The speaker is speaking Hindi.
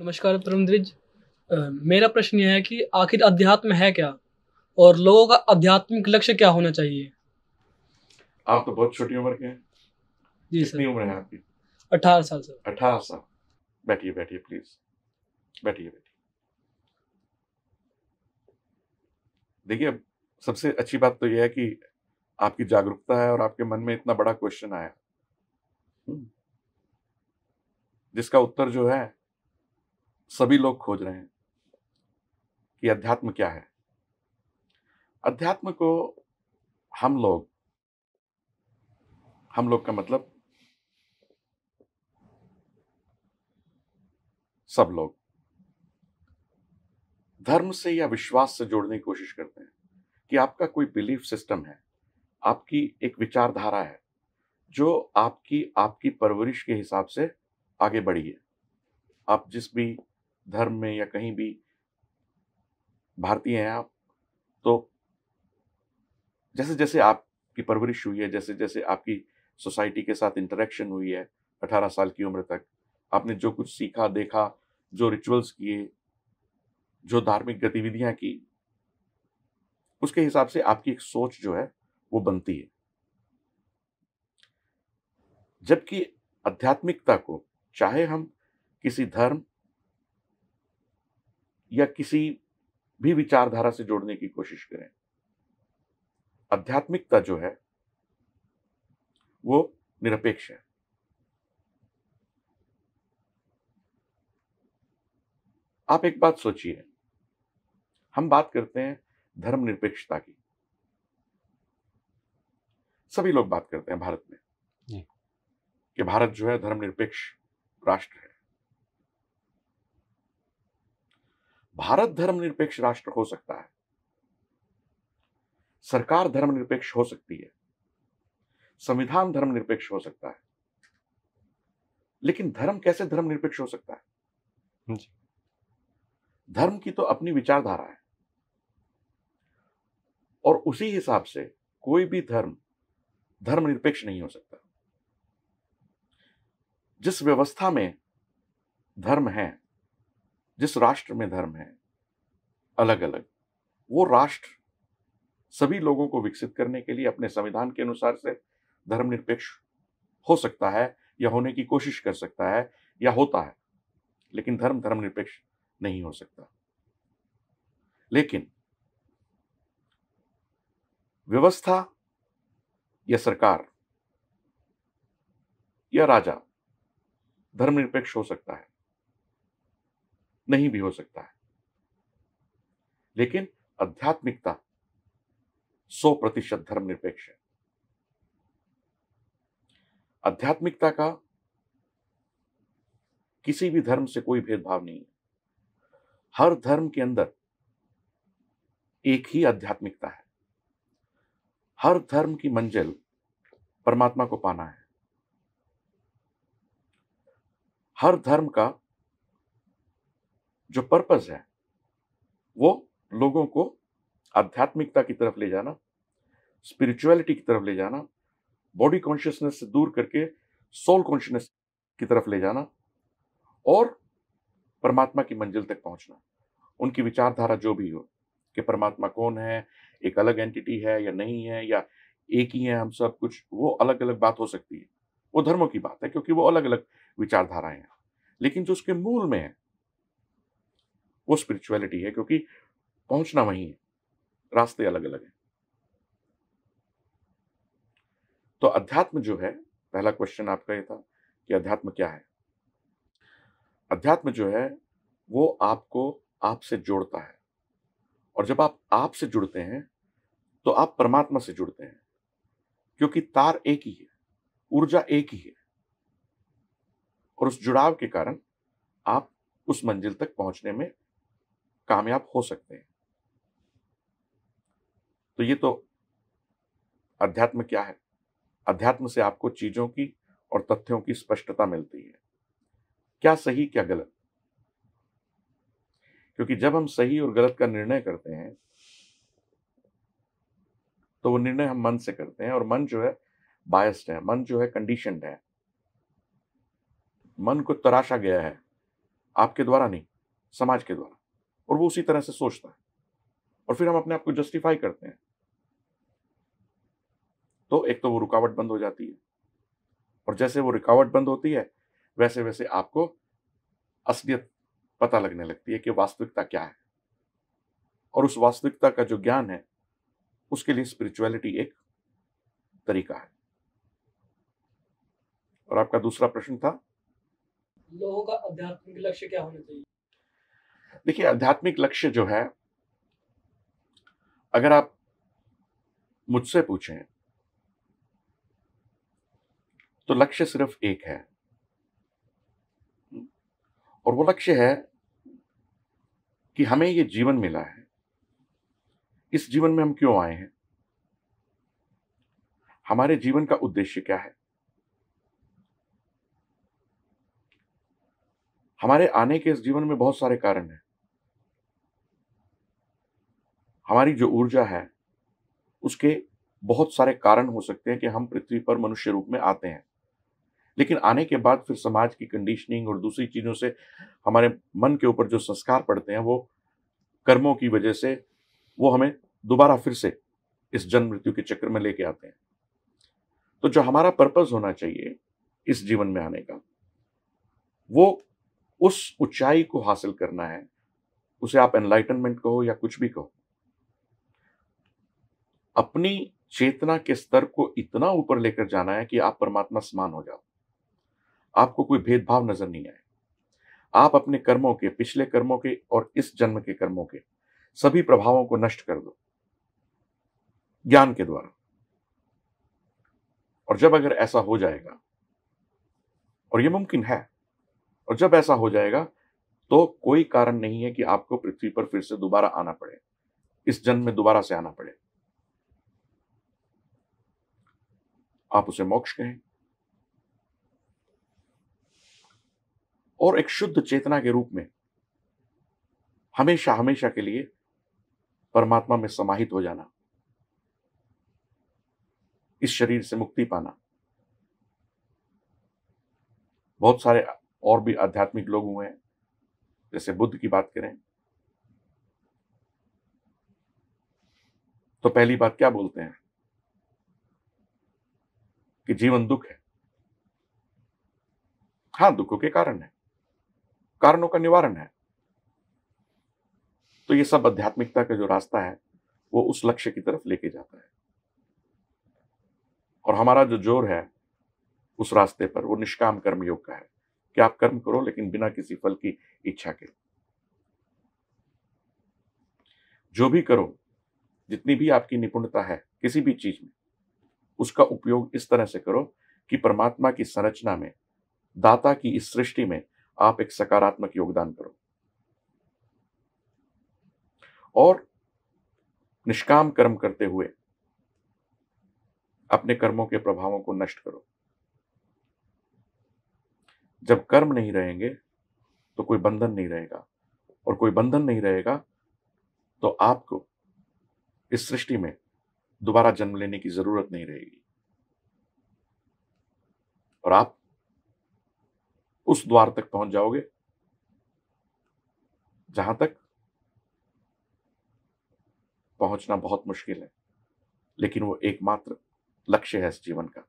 नमस्कार परमद्विज मेरा प्रश्न यह है कि आखिर अध्यात्म है क्या और लोगों का आध्यात्मिक लक्ष्य क्या होना चाहिए आप तो बहुत छोटी उम्र के हैं जी सर उम्र है आपकी अठारह साल सर अठारह साल बैठिए बैठिए प्लीज बैठिए बैठिए देखिए सबसे अच्छी बात तो यह है कि आपकी जागरूकता है और आपके मन में इतना बड़ा क्वेश्चन आया हम्म। जिसका उत्तर जो है सभी लोग खोज रहे हैं कि अध्यात्म क्या है अध्यात्म को हम लोग हम लोग का मतलब सब लोग धर्म से या विश्वास से जोड़ने की कोशिश करते हैं कि आपका कोई बिलीफ सिस्टम है आपकी एक विचारधारा है जो आपकी आपकी परवरिश के हिसाब से आगे बढ़ी है आप जिस भी धर्म में या कहीं भी भारतीय हैं आप तो जैसे जैसे आपकी परवरिश हुई है जैसे जैसे आपकी सोसाइटी के साथ इंटरेक्शन हुई है अठारह साल की उम्र तक आपने जो कुछ सीखा देखा जो रिचुअल्स किए जो धार्मिक गतिविधियां की उसके हिसाब से आपकी एक सोच जो है वो बनती है जबकि आध्यात्मिकता को चाहे हम किसी धर्म या किसी भी विचारधारा से जोड़ने की कोशिश करें आध्यात्मिकता जो है वो निरपेक्ष है आप एक बात सोचिए हम बात करते हैं धर्मनिरपेक्षता की सभी लोग बात करते हैं भारत में कि भारत जो है धर्मनिरपेक्ष राष्ट्र है भारत धर्मनिरपेक्ष राष्ट्र हो सकता है सरकार धर्मनिरपेक्ष हो सकती है संविधान धर्मनिरपेक्ष हो सकता है लेकिन धर्म कैसे धर्मनिरपेक्ष हो सकता है धर्म की तो अपनी विचारधारा है और उसी हिसाब से कोई भी धर्म धर्मनिरपेक्ष नहीं हो सकता जिस व्यवस्था में धर्म है जिस राष्ट्र में धर्म है अलग अलग वो राष्ट्र सभी लोगों को विकसित करने के लिए अपने संविधान के अनुसार से धर्मनिरपेक्ष हो सकता है या होने की कोशिश कर सकता है या होता है लेकिन धर्म धर्मनिरपेक्ष नहीं हो सकता लेकिन व्यवस्था या सरकार या राजा धर्मनिरपेक्ष हो सकता है नहीं भी हो सकता है लेकिन आध्यात्मिकता सौ प्रतिशत धर्म निरपेक्ष है आध्यात्मिकता का किसी भी धर्म से कोई भेदभाव नहीं है हर धर्म के अंदर एक ही आध्यात्मिकता है हर धर्म की मंजिल परमात्मा को पाना है हर धर्म का जो पर्पस है वो लोगों को आध्यात्मिकता की तरफ ले जाना स्पिरिचुअलिटी की तरफ ले जाना बॉडी कॉन्शियसनेस से दूर करके सोल कॉन्शियसनेस की तरफ ले जाना और परमात्मा की मंजिल तक पहुंचना उनकी विचारधारा जो भी हो कि परमात्मा कौन है एक अलग एंटिटी है या नहीं है या एक ही है हम सब कुछ वो अलग अलग बात हो सकती है वो धर्मों की बात है क्योंकि वो अलग अलग विचारधाराएं हैं लेकिन जो उसके मूल में है वो स्पिरिचुअलिटी है क्योंकि पहुंचना वहीं है रास्ते अलग अलग हैं तो अध्यात्म जो है पहला क्वेश्चन आपका ये था कि अध्यात्म क्या है अध्यात्म जो है वो आपको आपसे जोड़ता है और जब आप आपसे जुड़ते हैं तो आप परमात्मा से जुड़ते हैं क्योंकि तार एक ही है ऊर्जा एक ही है और उस जुड़ाव के कारण आप उस मंजिल तक पहुंचने में कामयाब हो सकते हैं तो ये तो अध्यात्म क्या है अध्यात्म से आपको चीजों की और तथ्यों की स्पष्टता मिलती है क्या सही क्या गलत क्योंकि जब हम सही और गलत का निर्णय करते हैं तो वो निर्णय हम मन से करते हैं और मन जो है बायस्ड है मन जो है कंडीशनड है मन को तराशा गया है आपके द्वारा नहीं समाज के द्वारा और वो उसी तरह से सोचता है और फिर हम अपने आप को जस्टिफाई करते हैं तो एक तो वो रुकावट बंद हो जाती है और जैसे वो रुकावट बंद होती है वैसे वैसे आपको असलियत पता लगने लगती है कि वास्तविकता क्या है और उस वास्तविकता का जो ज्ञान है उसके लिए स्पिरिचुअलिटी एक तरीका है और आपका दूसरा प्रश्न था लोगों का आध्यात्मिक लक्ष्य क्या होना चाहिए देखिए आध्यात्मिक लक्ष्य जो है अगर आप मुझसे पूछें तो लक्ष्य सिर्फ एक है और वो लक्ष्य है कि हमें ये जीवन मिला है इस जीवन में हम क्यों आए हैं हमारे जीवन का उद्देश्य क्या है हमारे आने के इस जीवन में बहुत सारे कारण हैं हमारी जो ऊर्जा है उसके बहुत सारे कारण हो सकते हैं कि हम पृथ्वी पर मनुष्य रूप में आते हैं लेकिन आने के बाद फिर समाज की कंडीशनिंग और दूसरी चीज़ों से हमारे मन के ऊपर जो संस्कार पड़ते हैं वो कर्मों की वजह से वो हमें दोबारा फिर से इस जन्म मृत्यु के चक्र में लेके आते हैं तो जो हमारा पर्पज होना चाहिए इस जीवन में आने का वो उस ऊंचाई को हासिल करना है उसे आप एनलाइटनमेंट कहो या कुछ भी कहो अपनी चेतना के स्तर को इतना ऊपर लेकर जाना है कि आप परमात्मा समान हो जाओ आपको कोई भेदभाव नजर नहीं आए आप अपने कर्मों के पिछले कर्मों के और इस जन्म के कर्मों के सभी प्रभावों को नष्ट कर दो ज्ञान के द्वारा और जब अगर ऐसा हो जाएगा और यह मुमकिन है और जब ऐसा हो जाएगा तो कोई कारण नहीं है कि आपको पृथ्वी पर फिर से दोबारा आना पड़े इस जन्म में दोबारा से आना पड़े आप उसे मोक्ष कहें और एक शुद्ध चेतना के रूप में हमेशा हमेशा के लिए परमात्मा में समाहित हो जाना इस शरीर से मुक्ति पाना बहुत सारे और भी आध्यात्मिक लोग हुए हैं जैसे बुद्ध की बात करें तो पहली बात क्या बोलते हैं कि जीवन दुख है हाँ दुखों के कारण है कारणों का निवारण है तो ये सब आध्यात्मिकता का जो रास्ता है वो उस लक्ष्य की तरफ लेके जाता है और हमारा जो जोर है उस रास्ते पर वो निष्काम कर्म योग का है कि आप कर्म करो लेकिन बिना किसी फल की इच्छा के जो भी करो जितनी भी आपकी निपुणता है किसी भी चीज में उसका उपयोग इस तरह से करो कि परमात्मा की संरचना में दाता की इस सृष्टि में आप एक सकारात्मक योगदान करो और निष्काम कर्म करते हुए अपने कर्मों के प्रभावों को नष्ट करो जब कर्म नहीं रहेंगे तो कोई बंधन नहीं रहेगा और कोई बंधन नहीं रहेगा तो आपको इस सृष्टि में दोबारा जन्म लेने की जरूरत नहीं रहेगी और आप उस द्वार तक पहुंच जाओगे जहां तक पहुंचना बहुत मुश्किल है लेकिन वो एकमात्र लक्ष्य है इस जीवन का